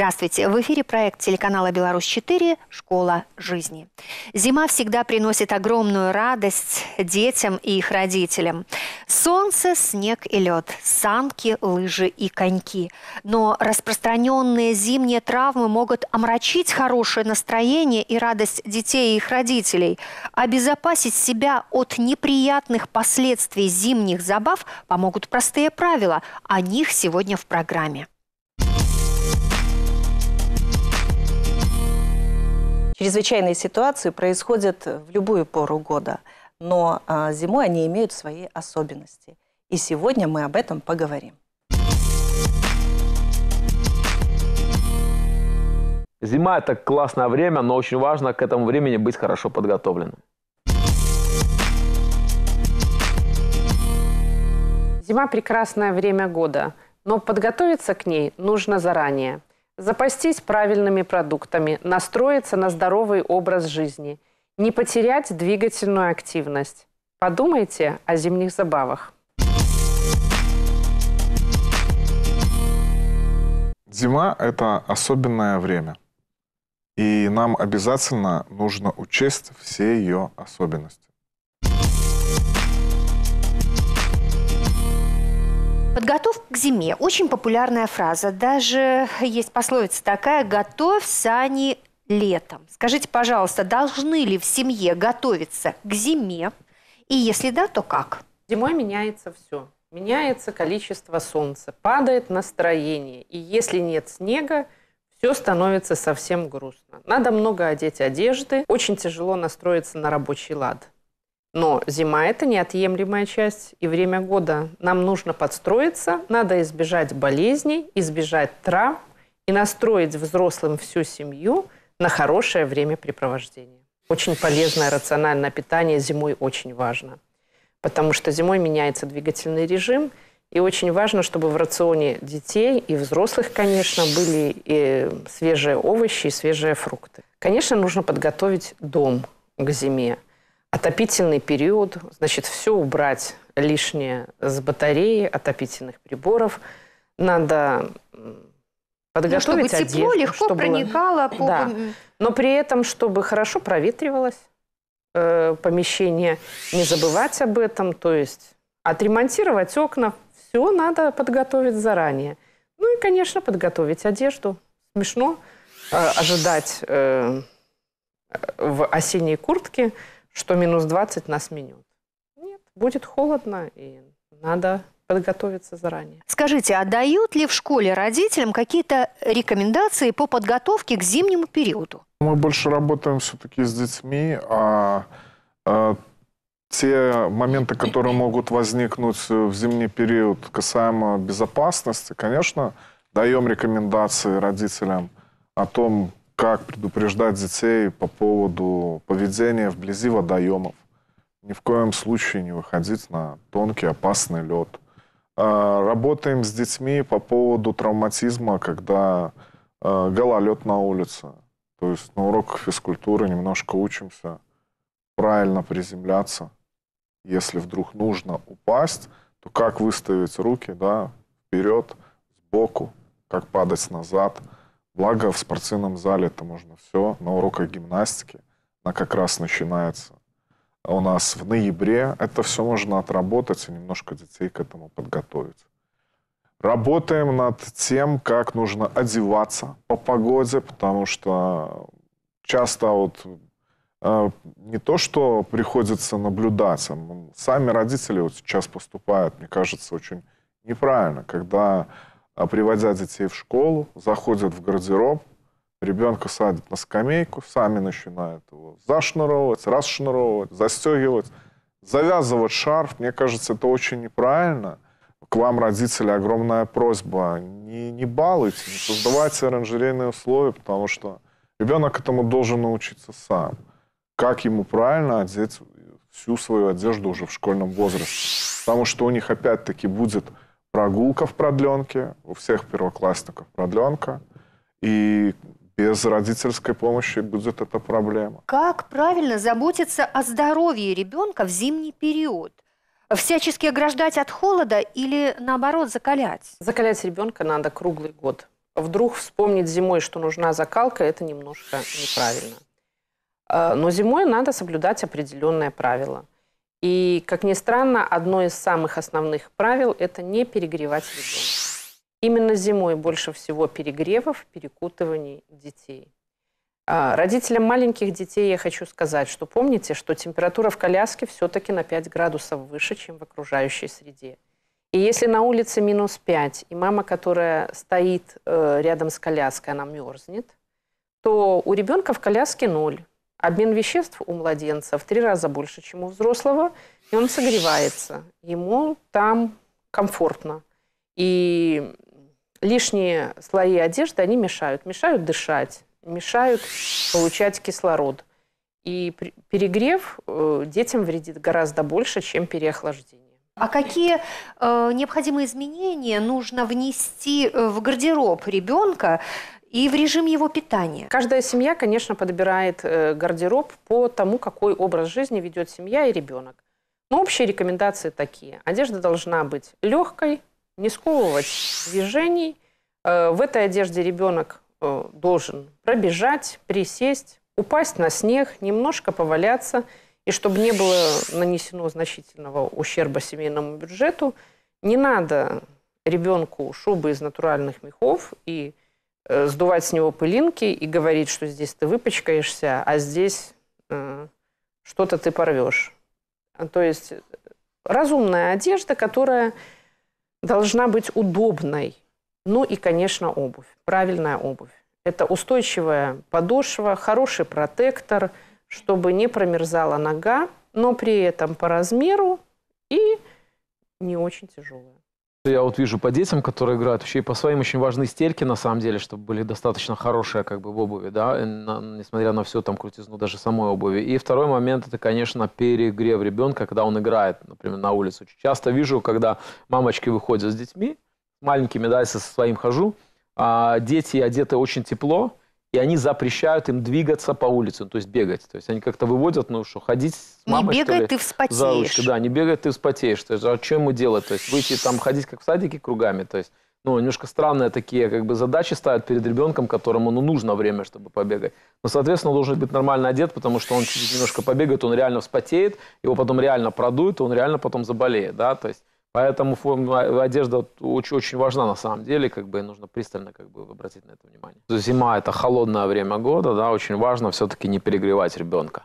Здравствуйте! В эфире проект телеканала «Беларусь-4» «Школа жизни». Зима всегда приносит огромную радость детям и их родителям. Солнце, снег и лед, санки, лыжи и коньки. Но распространенные зимние травмы могут омрачить хорошее настроение и радость детей и их родителей. Обезопасить себя от неприятных последствий зимних забав помогут простые правила. О них сегодня в программе. Чрезвычайные ситуации происходят в любую пору года, но а, зимой они имеют свои особенности. И сегодня мы об этом поговорим. Зима – это классное время, но очень важно к этому времени быть хорошо подготовленным. Зима – прекрасное время года, но подготовиться к ней нужно заранее – запастись правильными продуктами, настроиться на здоровый образ жизни, не потерять двигательную активность. Подумайте о зимних забавах. Зима – это особенное время. И нам обязательно нужно учесть все ее особенности. Подготовка к зиме – очень популярная фраза. Даже есть пословица такая «Готовь сани летом». Скажите, пожалуйста, должны ли в семье готовиться к зиме? И если да, то как? Зимой меняется все. Меняется количество солнца, падает настроение. И если нет снега, все становится совсем грустно. Надо много одеть одежды, очень тяжело настроиться на рабочий лад. Но зима – это неотъемлемая часть и время года. Нам нужно подстроиться, надо избежать болезней, избежать травм и настроить взрослым всю семью на хорошее времяпрепровождение. Очень полезное рациональное питание зимой очень важно, потому что зимой меняется двигательный режим, и очень важно, чтобы в рационе детей и взрослых, конечно, были и свежие овощи, и свежие фрукты. Конечно, нужно подготовить дом к зиме – отопительный период, значит, все убрать лишнее с батареи, отопительных приборов. Надо подготовить ну, чтобы одежду, тепло легко чтобы... проникало по... Да. Но при этом, чтобы хорошо проветривалось э, помещение, не забывать об этом, то есть отремонтировать окна, все надо подготовить заранее. Ну и, конечно, подготовить одежду. Смешно э, ожидать э, в осенней куртке, что минус 20 нас минет. Нет, будет холодно, и надо подготовиться заранее. Скажите, а дают ли в школе родителям какие-то рекомендации по подготовке к зимнему периоду? Мы больше работаем все-таки с детьми, а, а те моменты, которые могут возникнуть в зимний период касаемо безопасности, конечно, даем рекомендации родителям о том, как предупреждать детей по поводу поведения вблизи водоемов. Ни в коем случае не выходить на тонкий опасный лед. А, работаем с детьми по поводу травматизма, когда а, гололед на улице. То есть на уроках физкультуры немножко учимся правильно приземляться. Если вдруг нужно упасть, то как выставить руки да, вперед, сбоку, как падать назад – Благо в спортивном зале это можно все. На уроках гимнастики она как раз начинается. А у нас в ноябре это все можно отработать и немножко детей к этому подготовить. Работаем над тем, как нужно одеваться по погоде, потому что часто вот э, не то, что приходится наблюдать, а сами родители вот сейчас поступают, мне кажется, очень неправильно, когда а приводя детей в школу, заходят в гардероб, ребенка садят на скамейку, сами начинают его зашнуровывать, расшнуровывать, застегивать, завязывать шарф. Мне кажется, это очень неправильно. К вам, родители, огромная просьба. Не, не балуйте, не создавайте оранжерейные условия, потому что ребенок этому должен научиться сам. Как ему правильно одеть всю свою одежду уже в школьном возрасте. Потому что у них опять-таки будет прогулка в продленке, у всех первоклассников продленка. И без родительской помощи будет эта проблема. Как правильно заботиться о здоровье ребенка в зимний период? Всячески ограждать от холода или, наоборот, закалять? Закалять ребенка надо круглый год. Вдруг вспомнить зимой, что нужна закалка, это немножко неправильно. Э, но зимой надо соблюдать определенные правила. И, как ни странно, одно из самых основных правил – это не перегревать ребенка. Именно зимой больше всего перегревов, перекутываний детей. А, родителям маленьких детей я хочу сказать, что помните, что температура в коляске все-таки на 5 градусов выше, чем в окружающей среде. И если на улице минус 5, и мама, которая стоит э, рядом с коляской, она мерзнет, то у ребенка в коляске ноль. Обмен веществ у младенца в три раза больше, чем у взрослого, и он согревается. Ему там комфортно. И лишние слои одежды, они мешают. Мешают дышать, мешают получать кислород. И перегрев э, детям вредит гораздо больше, чем переохлаждение. А какие э, необходимые изменения нужно внести э, в гардероб ребенка и в режим его питания. Каждая семья, конечно, подбирает э, гардероб по тому, какой образ жизни ведет семья и ребенок. Но общие рекомендации такие. Одежда должна быть легкой, не сковывать движений. Э, в этой одежде ребенок э, должен пробежать, присесть, упасть на снег, немножко поваляться. И чтобы не было нанесено значительного ущерба семейному бюджету, не надо ребенку шубы из натуральных мехов и Э, сдувать с него пылинки и говорить, что здесь ты выпачкаешься, а здесь э, что-то ты порвешь. А, то есть э, разумная одежда, которая должна быть удобной. Ну и, конечно, обувь, правильная обувь. Это устойчивая подошва, хороший протектор, чтобы не промерзала нога, но при этом по размеру и не очень тяжелая. Я вот вижу по детям, которые играют, вообще и по своим очень важны стельки, на самом деле, чтобы были достаточно хорошие как бы в обуви, да, на, несмотря на всю там крутизну даже самой обуви. И второй момент, это, конечно, перегрев ребенка, когда он играет, например, на улице. Очень часто вижу, когда мамочки выходят с детьми, маленькими, да, со своим хожу, а дети одеты очень тепло, и они запрещают им двигаться по улице, то есть бегать. То есть они как-то выводят, ну что, ходить с мамой, Не бегай, ты вспотеешь. За ручку. Да, не бегай, ты вспотеешь. То есть, а что ему делать? То есть выйти там, ходить как в садике кругами, то есть ну, немножко странные такие как бы задачи ставят перед ребенком, которому ну, нужно время, чтобы побегать. Но, соответственно, он должен быть нормально одет, потому что он чуть немножко побегает, он реально вспотеет, его потом реально продует, он реально потом заболеет, да, то есть Поэтому а, одежда очень, очень важна на самом деле, как бы и нужно пристально как бы обратить на это внимание. Зима это холодное время года, да, очень важно все-таки не перегревать ребенка.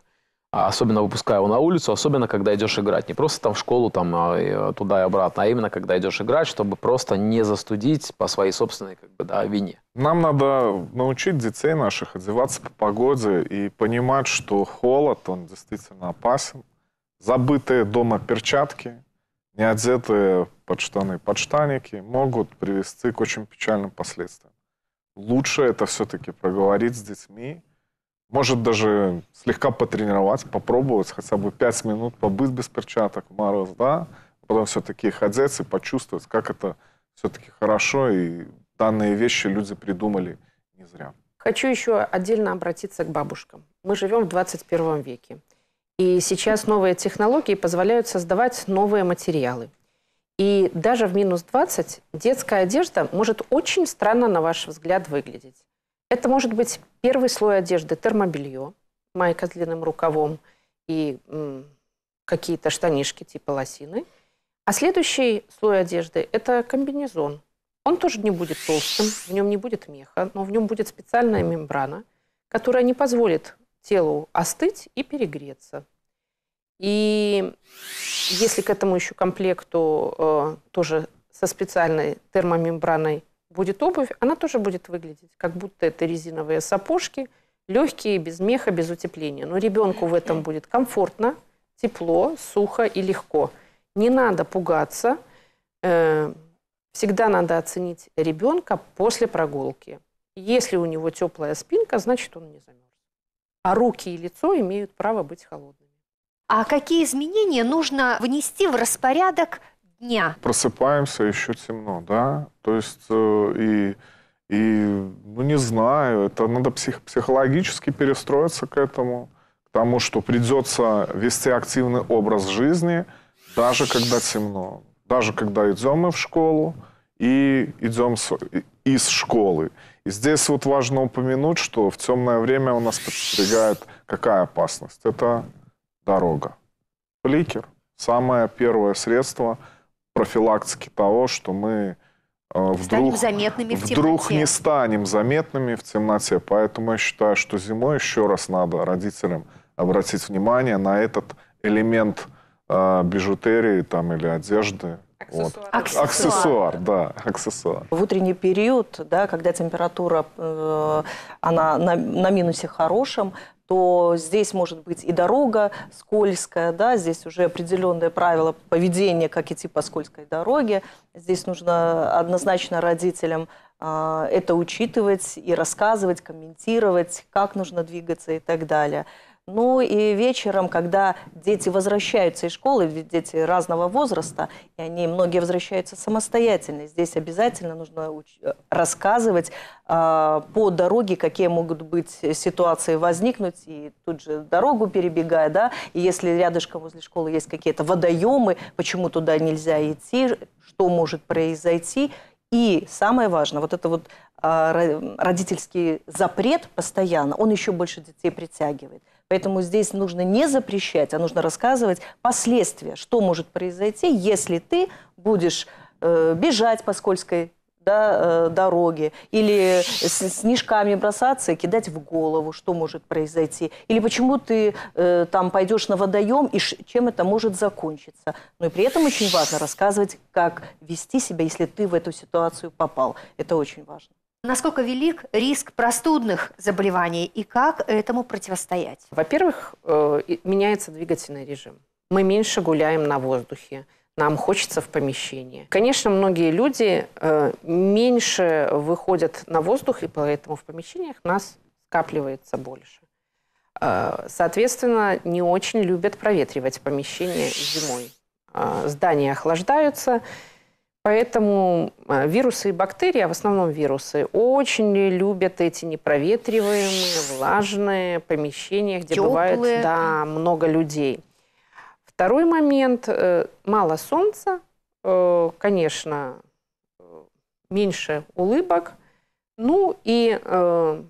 А особенно выпуская его на улицу, особенно когда идешь играть. Не просто там в школу, там а, туда и обратно, а именно когда идешь играть, чтобы просто не застудить по своей собственной как бы, да, вине. Нам надо научить детей наших одеваться по погоде и понимать, что холод, он действительно опасен. Забытые дома перчатки – Неодетые под штаны подштаники могут привести к очень печальным последствиям. Лучше это все-таки проговорить с детьми, может даже слегка потренировать, попробовать хотя бы пять минут побыть без перчаток в мороз, да, потом все-таки их одеться и почувствовать, как это все-таки хорошо, и данные вещи люди придумали не зря. Хочу еще отдельно обратиться к бабушкам. Мы живем в 21 веке. И сейчас новые технологии позволяют создавать новые материалы. И даже в минус 20 детская одежда может очень странно, на ваш взгляд, выглядеть. Это может быть первый слой одежды, термобелье, майка с длинным рукавом и какие-то штанишки типа лосины. А следующий слой одежды – это комбинезон. Он тоже не будет толстым, в нем не будет меха, но в нем будет специальная мембрана, которая не позволит телу остыть и перегреться. И если к этому еще комплекту э, тоже со специальной термомембраной будет обувь, она тоже будет выглядеть, как будто это резиновые сапожки, легкие, без меха, без утепления. Но ребенку в этом будет комфортно, тепло, сухо и легко. Не надо пугаться. Э, всегда надо оценить ребенка после прогулки. Если у него теплая спинка, значит он не замерз а руки и лицо имеют право быть холодными. А какие изменения нужно внести в распорядок дня? Просыпаемся, еще темно, да? То есть э, и, и ну не знаю, это надо псих, психологически перестроиться к этому, к тому, что придется вести активный образ жизни, даже когда темно, даже когда идем мы в школу и идем с, из школы. И здесь вот важно упомянуть, что в темное время у нас подстерегает какая опасность? Это дорога. Фликер – самое первое средство профилактики того, что мы э, вдруг, заметными в темноте. не станем заметными в темноте. Поэтому я считаю, что зимой еще раз надо родителям обратить внимание на этот элемент э, бижутерии там, или одежды, Аксессуар. Вот. Аксессуар. аксессуар, да, аксессуар. В утренний период, да, когда температура э, она на, на минусе хорошем, то здесь может быть и дорога скользкая, да, здесь уже определенные правила поведения, как идти по скользкой дороге. Здесь нужно однозначно родителям э, это учитывать и рассказывать, комментировать, как нужно двигаться и так далее. Ну и вечером, когда дети возвращаются из школы, ведь дети разного возраста, и они многие возвращаются самостоятельно, здесь обязательно нужно э, рассказывать э, по дороге, какие могут быть ситуации возникнуть, и тут же дорогу перебегая, да, и если рядышком возле школы есть какие-то водоемы, почему туда нельзя идти, что может произойти, и самое важное, вот это вот э, родительский запрет постоянно, он еще больше детей притягивает. Поэтому здесь нужно не запрещать, а нужно рассказывать последствия, что может произойти, если ты будешь э, бежать по скользкой да, э, дороги, или с, снежками бросаться и кидать в голову, что может произойти, или почему ты э, там пойдешь на водоем и чем это может закончиться. Но ну и при этом очень важно рассказывать, как вести себя, если ты в эту ситуацию попал. Это очень важно. Насколько велик риск простудных заболеваний и как этому противостоять? Во-первых, э, меняется двигательный режим. Мы меньше гуляем на воздухе, нам хочется в помещении. Конечно, многие люди э, меньше выходят на воздух, и поэтому в помещениях нас скапливается больше. Э, соответственно, не очень любят проветривать помещение зимой. Здания охлаждаются, Поэтому а, вирусы и бактерии, а в основном вирусы, очень любят эти непроветриваемые, влажные помещения, где Теплые. бывает да, много людей. Второй момент. Э, мало солнца, э, конечно, меньше улыбок. Ну и э,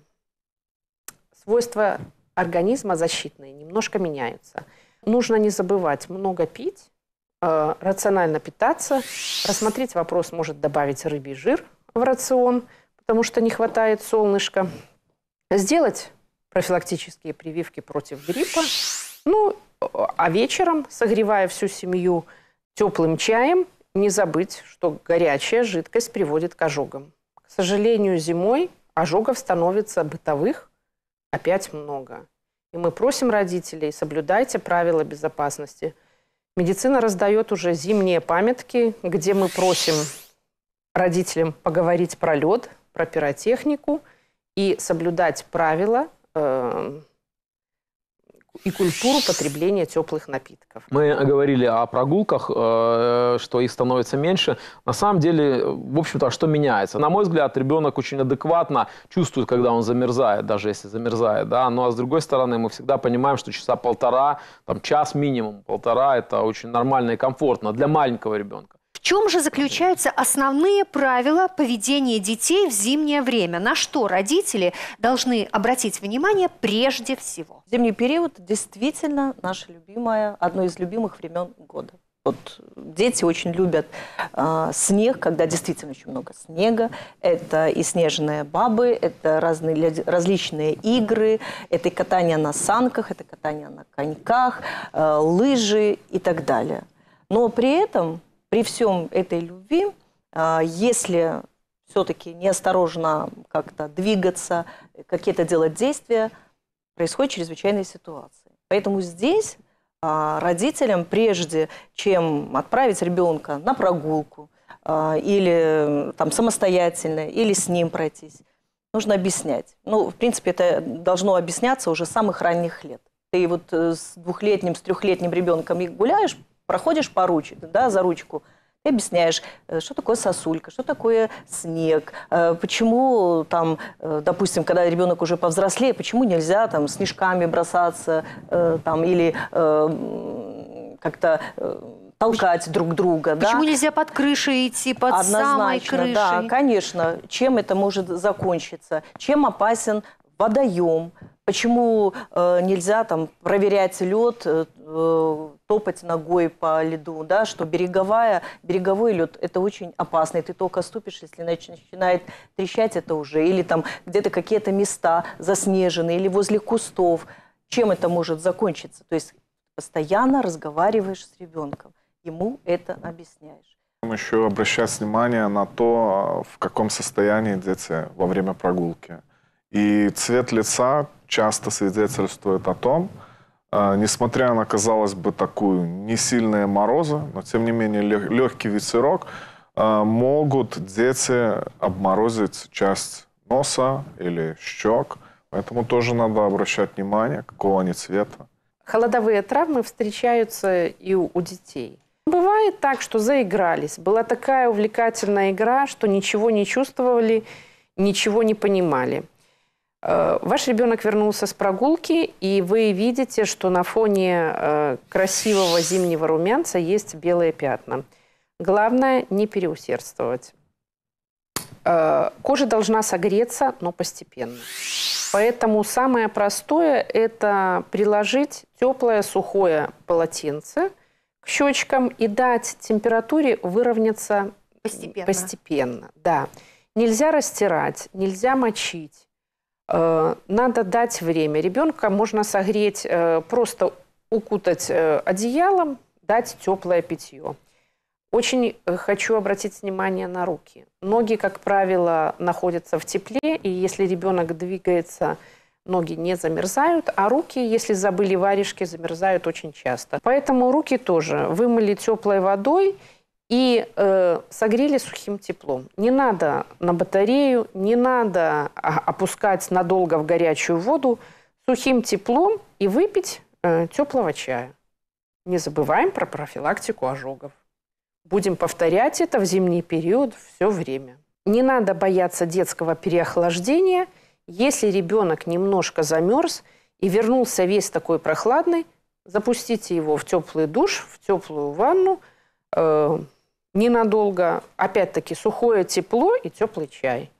свойства организма защитные немножко меняются. Нужно не забывать много пить, Э, рационально питаться, рассмотреть вопрос, может добавить рыбий жир в рацион, потому что не хватает солнышка, сделать профилактические прививки против гриппа, ну, а вечером, согревая всю семью теплым чаем, не забыть, что горячая жидкость приводит к ожогам. К сожалению, зимой ожогов становится бытовых опять много. И мы просим родителей, соблюдайте правила безопасности – Медицина раздает уже зимние памятки, где мы просим родителям поговорить про лед, про пиротехнику и соблюдать правила э, и культуру потребления теплых напитков. Мы говорили о прогулках, э, что их становится меньше. На самом деле, в общем-то, а что меняется? На мой взгляд, ребенок очень адекватно чувствует, когда он замерзает, даже если замерзает. Да? Ну а с другой стороны, мы всегда понимаем, что часа полтора, там час минимум, полтора, это очень нормально и комфортно для маленького ребенка чем же заключаются основные правила поведения детей в зимнее время? На что родители должны обратить внимание прежде всего? Зимний период действительно наше любимое, одно из любимых времен года. Вот дети очень любят э, снег, когда действительно очень много снега. Это и снежные бабы, это разные, различные игры, это и катание на санках, это катание на коньках, э, лыжи и так далее. Но при этом при всем этой любви, а, если все-таки неосторожно как-то двигаться, какие-то делать действия, происходит чрезвычайная ситуация. Поэтому здесь а, родителям, прежде чем отправить ребенка на прогулку а, или там самостоятельно, или с ним пройтись, нужно объяснять. Ну, в принципе, это должно объясняться уже с самых ранних лет. Ты вот э, с двухлетним, с трехлетним ребенком и гуляешь проходишь по ручке, да, за ручку, ты объясняешь, э, что такое сосулька, что такое снег, э, почему там, э, допустим, когда ребенок уже повзрослее, почему нельзя там снежками бросаться там, или как-то толкать друг друга. Почему да? нельзя под крышей идти, под Однозначно, самой крышей? да, конечно. Чем это может закончиться? Чем опасен водоем? Почему э, нельзя там проверять лед э, топать ногой по льду, да, что береговая, береговой лед – это очень опасно, и ты только ступишь, если начинает трещать это уже, или там где-то какие-то места заснежены, или возле кустов. Чем это может закончиться? То есть постоянно разговариваешь с ребенком, ему это объясняешь. Еще обращать внимание на то, в каком состоянии дети во время прогулки. И цвет лица часто свидетельствует о том, а, несмотря на, казалось бы, такую не сильные морозы, но тем не менее легкий ветерок, а, могут дети обморозить часть носа или щек. Поэтому тоже надо обращать внимание, какого они цвета. Холодовые травмы встречаются и у детей. Бывает так, что заигрались. Была такая увлекательная игра, что ничего не чувствовали, ничего не понимали. Э, ваш ребенок вернулся с прогулки, и вы видите, что на фоне э, красивого зимнего румянца есть белые пятна. Главное не переусердствовать. Э, кожа должна согреться, но постепенно. Поэтому самое простое – это приложить теплое сухое полотенце к щечкам и дать температуре выровняться постепенно. постепенно да. Нельзя растирать, нельзя мочить Э, надо дать время. Ребенка можно согреть, э, просто укутать э, одеялом, дать теплое питье. Очень хочу обратить внимание на руки. Ноги, как правило, находятся в тепле, и если ребенок двигается, ноги не замерзают, а руки, если забыли варежки, замерзают очень часто. Поэтому руки тоже вымыли теплой водой – и э, согрели сухим теплом. Не надо на батарею, не надо а, опускать надолго в горячую воду. Сухим теплом и выпить э, теплого чая. Не забываем про профилактику ожогов. Будем повторять это в зимний период все время. Не надо бояться детского переохлаждения. Если ребенок немножко замерз и вернулся весь такой прохладный, запустите его в теплый душ, в теплую ванну э, – ненадолго. Опять-таки сухое тепло и теплый чай.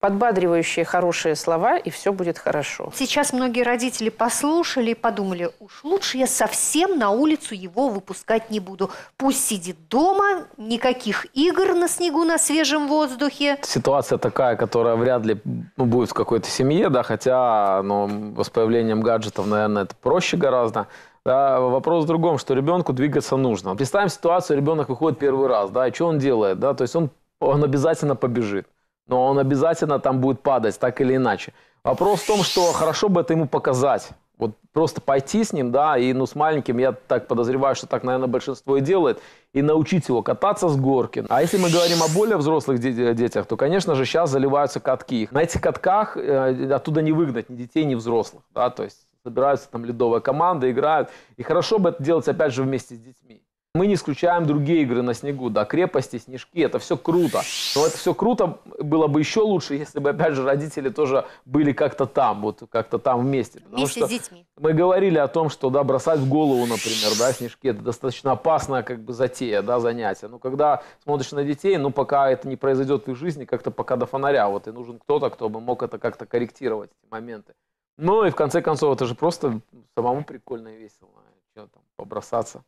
Подбадривающие хорошие слова, и все будет хорошо. Сейчас многие родители послушали и подумали, уж лучше я совсем на улицу его выпускать не буду. Пусть сидит дома, никаких игр на снегу, на свежем воздухе. Ситуация такая, которая вряд ли ну, будет в какой-то семье, да, хотя ну, с появлением гаджетов, наверное, это проще гораздо. Да, вопрос в другом, что ребенку двигаться нужно. Представим ситуацию, ребенок выходит первый раз, да, и что он делает, да, то есть он, он обязательно побежит, но он обязательно там будет падать, так или иначе. Вопрос в том, что хорошо бы это ему показать, вот просто пойти с ним, да, и ну с маленьким, я так подозреваю, что так, наверное, большинство и делает, и научить его кататься с горки. А если мы говорим о более взрослых детях, то, конечно же, сейчас заливаются катки. На этих катках э, оттуда не выгнать ни детей, ни взрослых, да, то есть собираются там ледовая команда, играют. И хорошо бы это делать, опять же, вместе с детьми. Мы не исключаем другие игры на снегу, да, крепости, снежки, это все круто. Но это все круто было бы еще лучше, если бы, опять же, родители тоже были как-то там, вот как-то там вместе. Потому вместе что с детьми. Мы говорили о том, что, да, бросать в голову, например, да, снежки, это достаточно опасная как бы затея, да, занятие. Но когда смотришь на детей, ну, пока это не произойдет в их жизни, как-то пока до фонаря, вот, и нужен кто-то, кто бы мог это как-то корректировать, эти моменты. Ну и в конце концов, это же просто самому прикольно и весело. Что там, побросаться.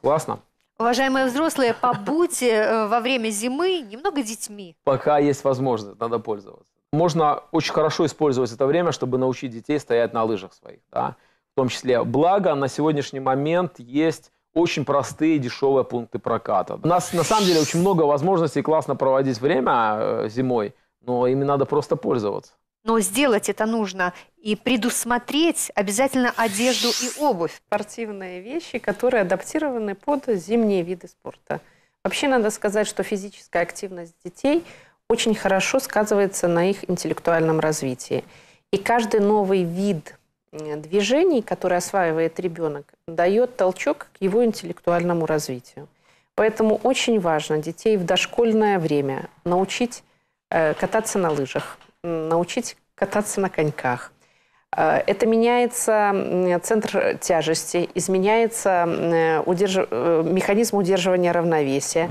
Классно. Уважаемые взрослые, побудьте э, во время зимы немного детьми. Пока есть возможность, надо пользоваться. Можно очень хорошо использовать это время, чтобы научить детей стоять на лыжах своих. Да? В том числе, благо, на сегодняшний момент есть очень простые дешевые пункты проката. У нас на самом деле очень много возможностей классно проводить время э, зимой, но ими надо просто пользоваться но сделать это нужно и предусмотреть обязательно одежду и обувь. Спортивные вещи, которые адаптированы под зимние виды спорта. Вообще надо сказать, что физическая активность детей очень хорошо сказывается на их интеллектуальном развитии. И каждый новый вид движений, который осваивает ребенок, дает толчок к его интеллектуальному развитию. Поэтому очень важно детей в дошкольное время научить э, кататься на лыжах, научить кататься на коньках. Э, это меняется центр тяжести, изменяется э, удерж... Э, механизм удерживания равновесия.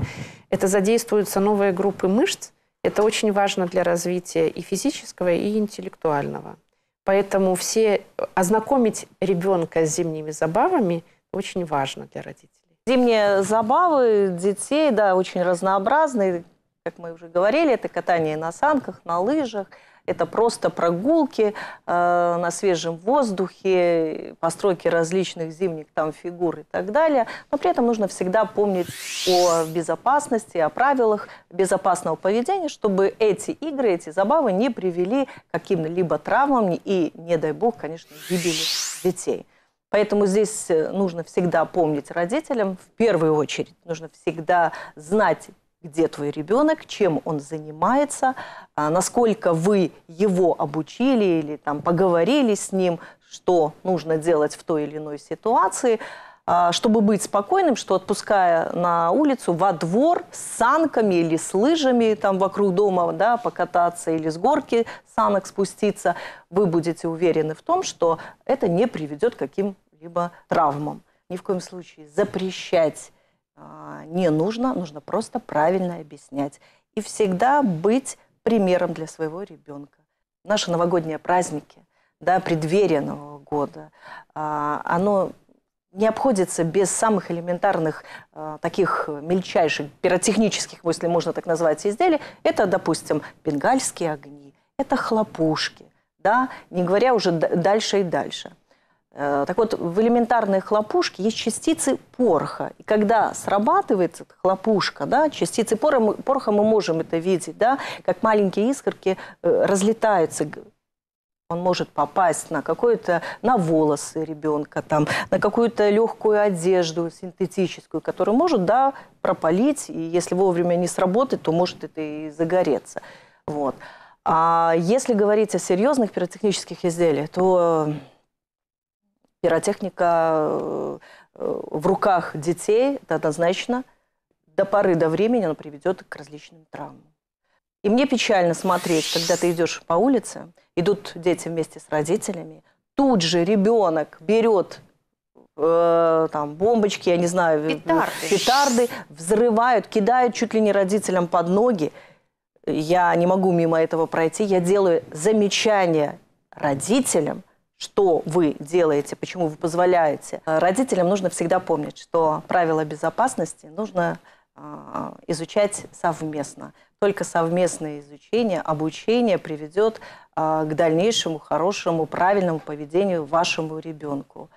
Это задействуются новые группы мышц. Это очень важно для развития и физического, и интеллектуального. Поэтому все ознакомить ребенка с зимними забавами очень важно для родителей. Зимние забавы детей, да, очень разнообразные как мы уже говорили, это катание на санках, на лыжах, это просто прогулки э, на свежем воздухе, постройки различных зимних там фигур и так далее. Но при этом нужно всегда помнить о безопасности, о правилах безопасного поведения, чтобы эти игры, эти забавы не привели к каким-либо травмам и, не дай бог, конечно, гибели детей. Поэтому здесь э, нужно всегда помнить родителям, в первую очередь, нужно всегда знать где твой ребенок, чем он занимается, а, насколько вы его обучили или там поговорили с ним, что нужно делать в той или иной ситуации, а, чтобы быть спокойным, что отпуская на улицу, во двор с санками или с лыжами там вокруг дома да, покататься или с горки санок спуститься, вы будете уверены в том, что это не приведет к каким-либо травмам. Ни в коем случае запрещать а, не нужно, нужно просто правильно объяснять. И всегда быть примером для своего ребенка. Наши новогодние праздники, да, преддверие Нового года, а, оно не обходится без самых элементарных, а, таких мельчайших, пиротехнических, если можно так назвать, изделий. Это, допустим, бенгальские огни, это хлопушки, да, не говоря уже дальше и дальше. Э, так вот, в элементарной хлопушке есть частицы пороха. И когда срабатывает хлопушка, да, частицы пороха, мы можем это видеть, да, как маленькие искорки э, разлетаются. Он может попасть на какое-то, на волосы ребенка, там, на какую-то легкую одежду синтетическую, которую может, да, пропалить, и если вовремя не сработать, то может это и загореться. Вот. А если говорить о серьезных пиротехнических изделиях, то Пиротехника э, в руках детей, это однозначно, до поры до времени она приведет к различным травмам. И мне печально смотреть, когда ты идешь по улице, идут дети вместе с родителями, тут же ребенок берет э, там бомбочки, я не знаю, петарды. петарды, взрывают, кидают чуть ли не родителям под ноги. Я не могу мимо этого пройти. Я делаю замечание родителям, что вы делаете, почему вы позволяете. Э, родителям нужно всегда помнить, что правила безопасности нужно э, изучать совместно. Только совместное изучение, обучение приведет э, к дальнейшему хорошему, правильному поведению вашему ребенку.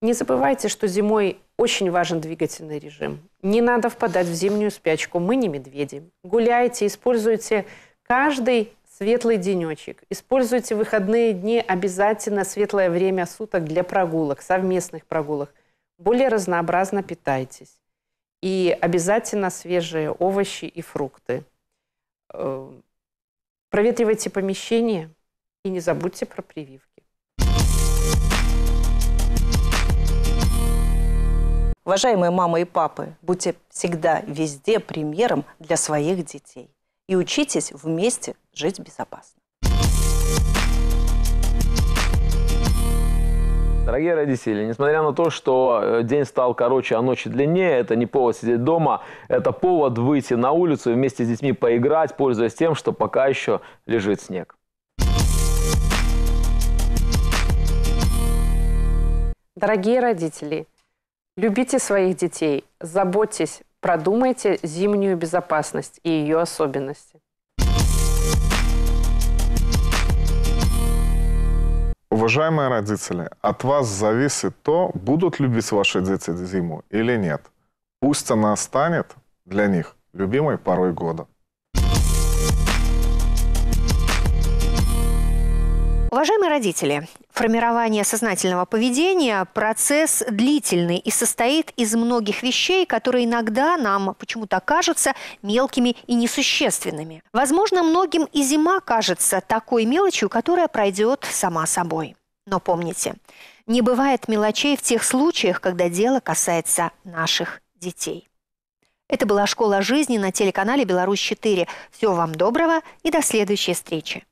Не забывайте, что зимой очень важен двигательный режим. Не надо впадать в зимнюю спячку, мы не медведи. Гуляйте, используйте каждый светлый денечек. Используйте выходные дни обязательно светлое время суток для прогулок, совместных прогулок. Более разнообразно питайтесь. И обязательно свежие овощи и фрукты. Эм, проветривайте помещение и не забудьте про прививки. Уважаемые мамы и папы, будьте всегда везде примером для своих детей и учитесь вместе жить безопасно. Дорогие родители, несмотря на то, что э, день стал короче, а ночи длиннее, это не повод сидеть дома, это повод выйти на улицу и вместе с детьми поиграть, пользуясь тем, что пока еще лежит снег. Дорогие родители, любите своих детей, заботьтесь Продумайте зимнюю безопасность и ее особенности. Уважаемые родители, от вас зависит то, будут любить ваши дети зиму или нет. Пусть она станет для них любимой порой года. Уважаемые родители, формирование сознательного поведения – процесс длительный и состоит из многих вещей, которые иногда нам почему-то кажутся мелкими и несущественными. Возможно, многим и зима кажется такой мелочью, которая пройдет сама собой. Но помните, не бывает мелочей в тех случаях, когда дело касается наших детей. Это была «Школа жизни» на телеканале «Беларусь-4». Всего вам доброго и до следующей встречи.